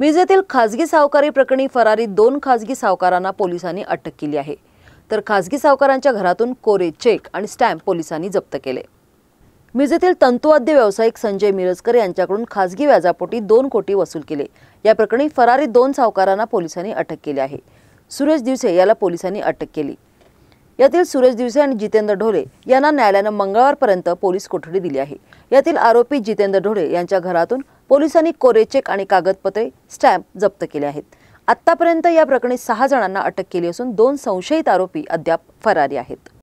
मिरजेतील खाजगी सावकारी प्रकरणी फरारी दोन खाजगी सावकारांना पोलिसांनी अटक केली आहे तर खाजगी सावकारांच्या घरातून कोरे चेक आणि स्टॅम्प पोलिसांनी जप्त केले मिरजेतील तंतुवाद्य व्यावसायिक संजय मिरजकर यांच्याकडून खाजगी व्याजापोटी दोन कोटी वसूल केले या प्रकरणी फरारी दोन सावकारांना पोलिसांनी अटक केली आहे सुरेश दिवसे याला पोलिसांनी अटक केली यातील सुरेश दिवसे आणि जितेंद्र ढोले यांना न्यायालयानं मंगळवारपर्यंत पोलीस कोठडी दिली आहे यातील आरोपी जितेंद्र ढोले यांच्या घरातून पोलिसांनी कोरेचेक आणि कागदपत्रे स्टॅम्प जप्त केले आहेत आतापर्यंत या प्रकरणी सहा जणांना अटक केली असून दोन संशयित आरोपी अद्याप फरारी आहेत